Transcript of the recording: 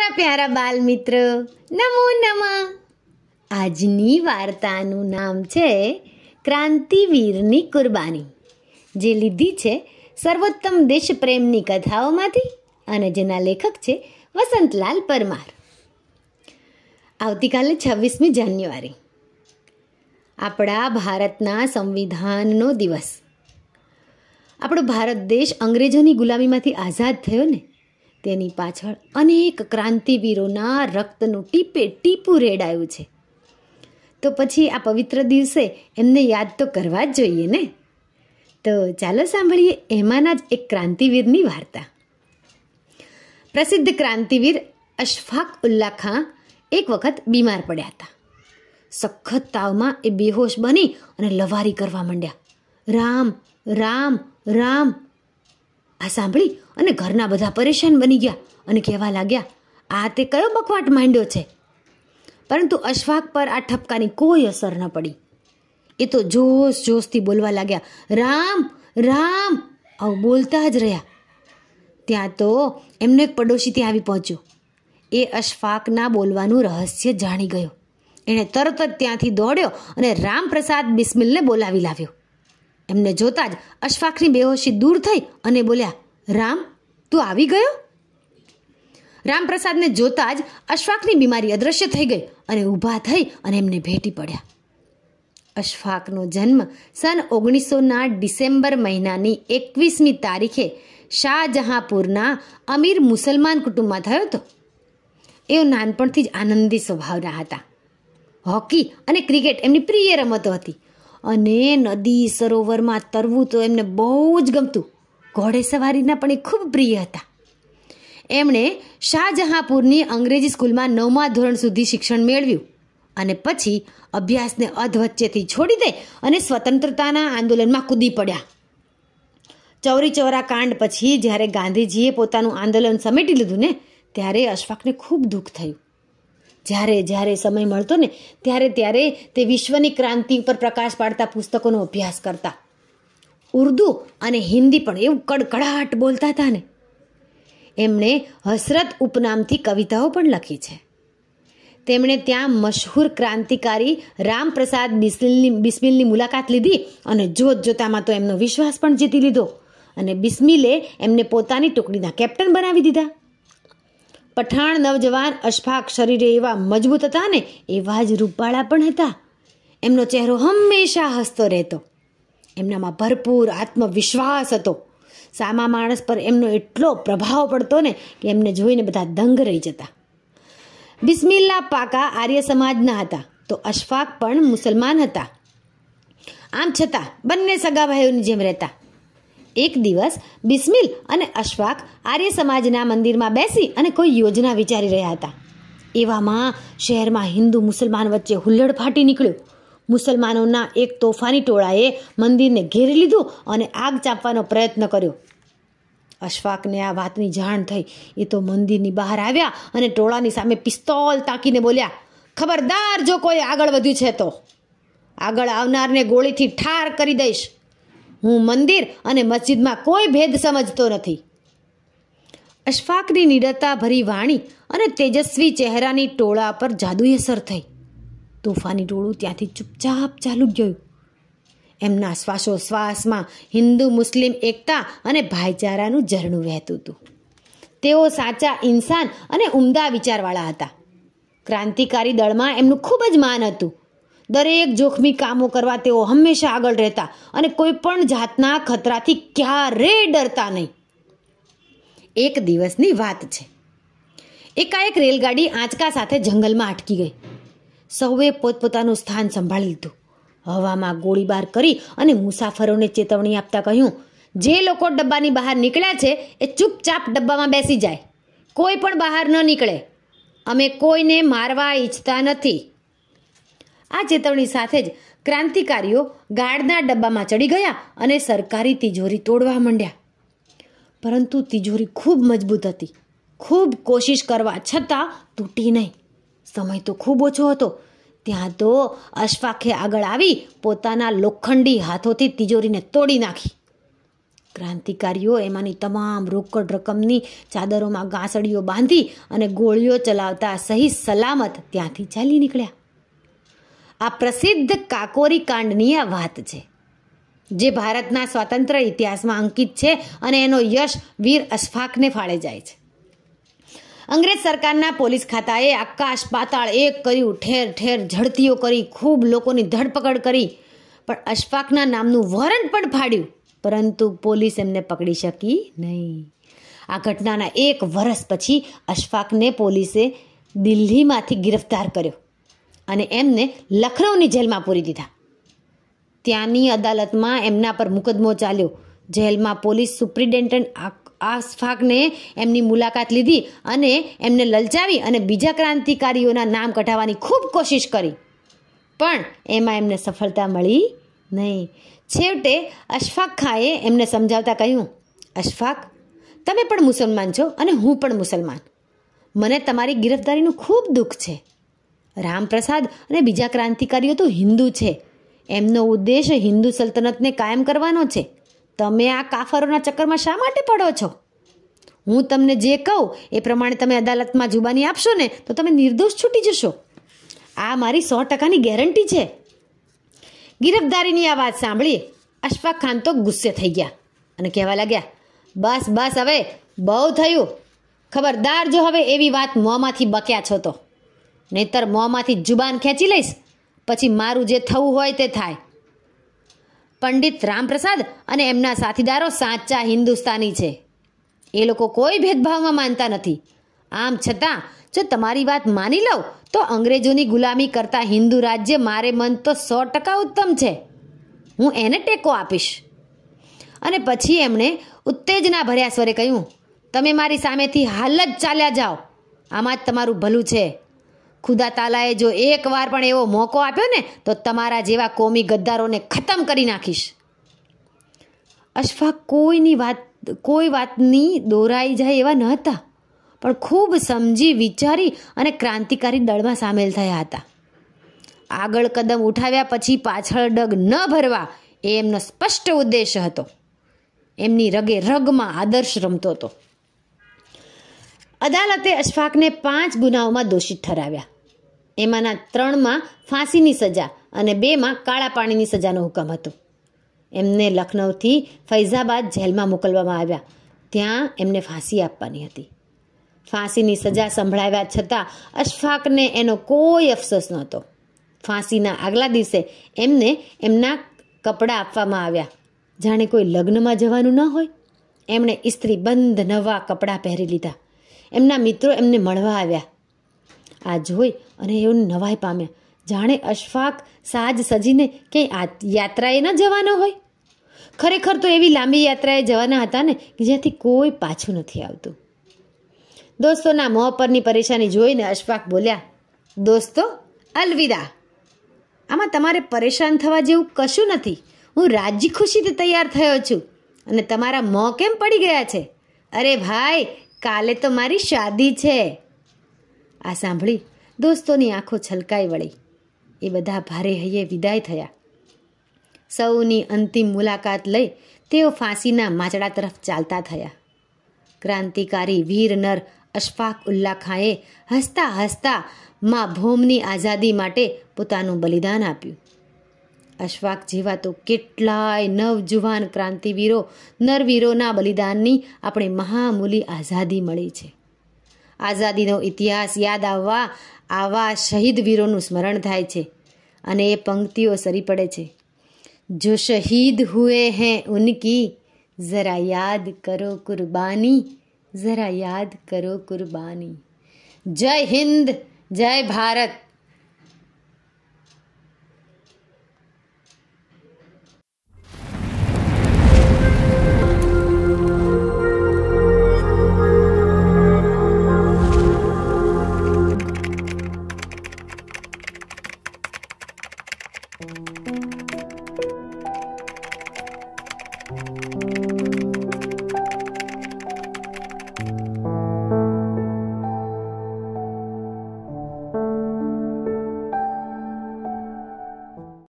મારા પ્યારા બાલ મિત્ર નમો નમઃ આજની વાર્તાનું નામ છે ક્રાંતિવીરની કુરબાની જે લીધી છે સર્વોત્તમ દેશપ્રેમની કથાઓમાંથી અને જેના લેખક છે વસંતલાલ પરમાર આવતીકાલે છવ્વીસમી જાન્યુઆરી આપણા ભારતના સંવિધાનનો દિવસ આપણો ભારત દેશ અંગ્રેજોની ગુલામીમાંથી આઝાદ થયો ને તેની પાછળ અનેક ક્રાંતિવીરોના રક્તનું ટીપે ટીપું રેડાયું છે તો પછી આ પવિત્ર દિવસે એમને યાદ તો કરવા જ જોઈએ ને તો ચાલો સાંભળીએ એમાંના જ એક ક્રાંતિવીરની વાર્તા પ્રસિદ્ધ ક્રાંતિવીર અશફાક ઉલ્લા ખાં એક વખત બીમાર પડ્યા હતા સખત તાવમાં એ બેહોશ બની અને લવારી કરવા માંડ્યા રામ રામ રામ આ સાંભળી અને ઘરના બધા પરેશાન બની ગયા અને કહેવા લાગ્યા આ તે કયો બકવાટ માંડ્યો છે પરંતુ અશફાક પર આ ઠપકાની કોઈ અસર ન પડી એ તો જોશ જોશથી બોલવા લાગ્યા રામ રામ આવું બોલતા જ રહ્યા ત્યાં તો એમને એક પડોશી ત્યાં આવી પહોંચ્યો એ અશફાકના બોલવાનું રહસ્ય જાણી ગયો એણે તરત જ ત્યાંથી દોડ્યો અને રામપ્રસાદ બિસ્મિલને બોલાવી લાવ્યો એમને જોતા જ અશફાકની બેહોશી દૂર થઈ અને બોલ્યા રામ તું આવી ગયો રામપ્રસાદને જોતા જ અશફાકની બીમારી અદૃશ્ય થઈ ગઈ અને ઊભા થઈ અને એમને ભેટી પડ્યા અશફાકનો જન્મ સન ઓગણીસોના ડિસેમ્બર મહિનાની એકવીસમી તારીખે શાહજહાંપુરના અમીર મુસલમાન કુટુંબમાં થયો હતો એઓ નાનપણથી જ આનંદી સ્વભાવના હતા હોકી અને ક્રિકેટ એમની પ્રિય રમતો હતી અને નદી સરોવરમાં તરવું તો એમને બહુ જ ગમતું ઘોડે સવારીના પણ એ ખૂબ પ્રિય હતા એમણે શાહજહાંપુરની અંગ્રેજી સ્કૂલમાં નવમા ધોરણ સુધી શિક્ષણ મેળવ્યું અને પછી અભ્યાસને અધવચ્ચેથી છોડી દે અને સ્વતંત્રતાના આંદોલનમાં કૂદી પડ્યા ચૌરી ચૌરા કાંડ પછી જ્યારે ગાંધીજીએ પોતાનું આંદોલન સમેટી લીધું ને ત્યારે અશફાકને ખૂબ દુઃખ થયું જ્યારે જ્યારે સમય મળતો ને ત્યારે ત્યારે તે વિશ્વની ક્રાંતિ ઉપર પ્રકાશ પાડતા પુસ્તકોનો અભ્યાસ કરતા ઉર્દુ અને હિન્દી પણ એવું કડકડાટ બોલતા હતા ને એમણે હસરત ઉપનામથી કવિતાઓ પણ લખી છે તેમણે ત્યાં મશહૂર ક્રાંતિકારી રામપ્રસાદ બિસ્મિલની બિસ્મિલની મુલાકાત લીધી અને જોત જોતામાં તો એમનો વિશ્વાસ પણ જીતી લીધો અને બિસ્મિલે એમને પોતાની ટુકડીના કેપ્ટન બનાવી દીધા પઠાણ નવજવાન અશફાક શરીરે એવા મજબૂત હતા ને એવા જ રૂપવાળા પણ હતા એમનો ચહેરો હંમેશા હસતો રહેતો એમનામાં ભરપૂર આત્મવિશ્વાસ હતો સામા માણસ પર એમનો એટલો પ્રભાવ પડતો ને કે એમને જોઈને બધા દંગ રહી જતા બિસ્મિલ્લા પાકા આર્ય સમાજના હતા તો અશફાક પણ મુસલમાન હતા આમ છતાં બંને સગા ભાઈઓની જેમ રહેતા એક દિવસ બિસ્મિલ અને અશ્વાક આર્ય સમાજના મંદિરમાં બેસી અને કોઈ યોજના વિચારી રહ્યા હતા એવામાં શહેરમાં હિન્દુ મુસલમાન વચ્ચે હુલ્લડ ફાટી નીકળ્યું મુસલમાનોના એક તોફાની ટોળાએ મંદિરને ઘેરી લીધું અને આગ ચાંપવાનો પ્રયત્ન કર્યો અશ્વાકને આ વાતની જાણ થઈ એ તો મંદિરની બહાર આવ્યા અને ટોળાની સામે પિસ્તોલ તાકીને બોલ્યા ખબરદાર જો કોઈ આગળ વધ્યું છે તો આગળ આવનારને ગોળીથી ઠાર કરી દઈશ હું મંદિર અને મસ્જિદમાં કોઈ ભેદ સમજતો નથી અશફાકની નિડરતા ભરી વાણી અને તેજસ્વી ચહેરાની ટોળા પર જાદુઈ અસર થઈ તોફાની ટોળું ત્યાંથી ચૂપચાપ ચાલુ ગયું એમના શ્વાસોશ્વાસમાં હિન્દુ મુસ્લિમ એકતા અને ભાઈચારાનું ઝરણું વહેતું હતું તેઓ સાચા ઇન્સાન અને ઉમદા વિચારવાળા હતા ક્રાંતિકારી દળમાં એમનું ખૂબ જ માન હતું દરેક જોખમી કામો કરવા તેઓ હંમેશા આગળ રહેતા અને કોઈ પણ જાતના ખતરાથી ક્યારે ડરતા નહીં એક દિવસની વાત છે એકાએક રેલગાડી આંચકા સાથે જંગલમાં અટકી ગઈ સૌએ પોતપોતાનું સ્થાન સંભાળી લીધું હવામાં ગોળીબાર કરી અને મુસાફરોને ચેતવણી આપતા કહ્યું જે લોકો ડબ્બાની બહાર નીકળ્યા છે એ ચૂપચાપ ડબ્બામાં બેસી જાય કોઈ પણ બહાર ન નીકળે અમે કોઈને મારવા ઈચ્છતા નથી આ ચેતવણી સાથે જ ક્રાંતિકારીઓ ગાળના ડબ્બામાં ચડી ગયા અને સરકારી તિજોરી તોડવા માંડ્યા પરંતુ તિજોરી ખૂબ મજબૂત હતી ખૂબ કોશિશ કરવા છતાં તૂટી નહીં સમય તો ખૂબ ઓછો હતો ત્યાં તો અશફાખે આગળ આવી પોતાના લોખંડી હાથોથી તિજોરીને તોડી નાખી ક્રાંતિકારીઓ એમાંની તમામ રોકડ રકમની ચાદરોમાં ગાંસડીઓ બાંધી અને ગોળીઓ ચલાવતા સહી સલામત ત્યાંથી ચાલી નીકળ્યા આ પ્રસિદ્ધ કાકોરી કાંડની આ વાત છે જે ભારતના સ્વાતંત્ર ઇતિહાસમાં અંકિત છે અને એનો યશ વીર અશફાકને ફાળે જાય છે અંગ્રેજ સરકારના પોલીસ ખાતાએ આકાશ પાતાળ એક કર્યું ઠેર ઠેર ઝડતીઓ કરી ખૂબ લોકોની ધરપકડ કરી પણ અશફાકના નામનું વોરંટ પણ ફાડ્યું પરંતુ પોલીસ એમને પકડી શકી નહીં આ ઘટનાના એક વર્ષ પછી અશફાકને પોલીસે દિલ્હીમાંથી ગિરફ્તાર કર્યો અને એમને લખનૌની જેલમાં પૂરી દીધા ત્યાંની અદાલતમાં એમના પર મુકદમો ચાલ્યો જેલમાં પોલીસ સુપ્રિન્ટેન્ડન્ટ આસફાકને એમની મુલાકાત લીધી અને એમને લલચાવી અને બીજા ક્રાંતિકારીઓના નામ કઢાવવાની ખૂબ કોશિશ કરી પણ એમાં એમને સફળતા મળી નહીં છેવટે અશફાક ખાએ એમને સમજાવતા કહ્યું અશફાક તમે પણ મુસલમાન છો અને હું પણ મુસલમાન મને તમારી ગિરફ્તારીનું ખૂબ દુઃખ છે રામપ્રસાદ અને બીજા ક્રાંતિકારીઓ તો હિન્દુ છે એમનો ઉદ્દેશ હિન્દુ સલ્તનતને કાયમ કરવાનો છે તમે આ કાફરોના ચક્કરમાં શા માટે પડો છો હું તમને જે કહું એ પ્રમાણે તમે અદાલતમાં જુબાની આપશો ને તો તમે નિર્દોષ છૂટી જશો આ મારી સો ટકાની ગેરંટી છે ગિરફદારીની આ વાત સાંભળી અશફાક ખાન તો ગુસ્સે થઈ ગયા અને કહેવા લાગ્યા બસ બસ હવે બહુ થયું ખબરદાર જો હવે એવી વાત મોંમાંથી બક્યા છો તો નહીતર મોંમાંથી જુબાન ખેંચી લઈશ પછી મારું જે થવું હોય તે થાય પંડિત રામપ્રસાદ અને એમના સાથીદારો સાચા હિન્દુસ્તાની છે એ લોકો કોઈ ભેદભાવમાં માનતા નથી આમ છતાં જો તમારી વાત માની લઉં તો અંગ્રેજોની ગુલામી કરતા હિન્દુ રાજ્ય મારે મન તો સો ટકા ઉત્તમ છે હું એને ટેકો આપીશ અને પછી એમણે ઉત્તેજના ભર્યા સ્વરે કહ્યું તમે મારી સામેથી હાલ જ ચાલ્યા જાઓ આમાં જ તમારું ભલું છે ખુદા તાલાએ જો એકવાર પણ એવો મોકો આપ્યો ને તો તમારા જેવા કોમી ગદ્દારોને ખતમ કરી નાખીશ અશફાક કોઈની વાત કોઈ વાતની દોરાઈ જાય એવા ન હતા પણ ખૂબ સમજી વિચારી અને ક્રાંતિકારી દળમાં સામેલ થયા હતા આગળ કદમ ઉઠાવ્યા પછી પાછળ ડગ ન ભરવા એ એમનો સ્પષ્ટ ઉદ્દેશ હતો એમની રગે રગમાં આદર્શ રમતો હતો અદાલતે અશફાકને પાંચ ગુનાઓમાં દોષિત ઠરાવ્યા એમાંના ત્રણમાં ફાંસીની સજા અને બેમાં કાળા પાણીની સજાનો હુકમ હતો એમને લખનૌથી ફૈઝાબાદ જેલમાં મોકલવામાં આવ્યા ત્યાં એમને ફાંસી આપવાની હતી ફાંસીની સજા સંભળાવ્યા છતાં અશફાકને એનો કોઈ અફસોસ નહોતો ફાંસીના આગલા દિવસે એમને એમના કપડાં આપવામાં આવ્યા જાણે કોઈ લગ્નમાં જવાનું ન હોય એમણે ઇસ્ત્રી બંધ નવા કપડાં પહેરી લીધા એમના મિત્રો એમને મળવા આવ્યા આ જોઈ અને એવું નવાઈ પામ્યા જાણે અશફાક સાજ સજીને ક્યાંય આ યાત્રાએ ન જવાનો હોય ખરેખર તો એવી લાંબી યાત્રાએ જવાના હતા ને કે જ્યાંથી કોઈ પાછું નથી આવતું દોસ્તોના મોં પરની પરેશાની જોઈને અશફાક બોલ્યા દોસ્તો અલવિદા આમાં તમારે પરેશાન થવા જેવું કશું નથી હું રાજી ખુશીથી તૈયાર થયો છું અને તમારા મોં કેમ પડી ગયા છે અરે ભાઈ કાલે તો મારી શાદી છે આ સાંભળી દોસ્તોની આંખો છલકાઈ વળી એ બધા ભારે હૈયે વિદાય થયા સૌની અંતિમ મુલાકાત લઈ તેઓ ફાંસીના માચડા તરફ ચાલતા થયા ક્રાંતિકારી વીર નર અશફાક ઉલ્લા ખાંએ હસતા હસતા મા ભોમની આઝાદી માટે પોતાનું બલિદાન આપ્યું અશ્વાક જેવા તો કેટલાય નવજુવાન ક્રાંતિવીરો નરવીરોના બલિદાનની આપણે મહામૂલી આઝાદી મળી છે આઝાદીનો ઇતિહાસ યાદ આવવા આવા શહીદ વીરોનું સ્મરણ થાય છે અને એ પંક્તિઓ સરી પડે છે જો શહીદ હુએ હૈ ઉનકી જરા યાદ કરો કુરબાની જરા યાદ કરો કુરબાની જય હિન્દ જય ભારત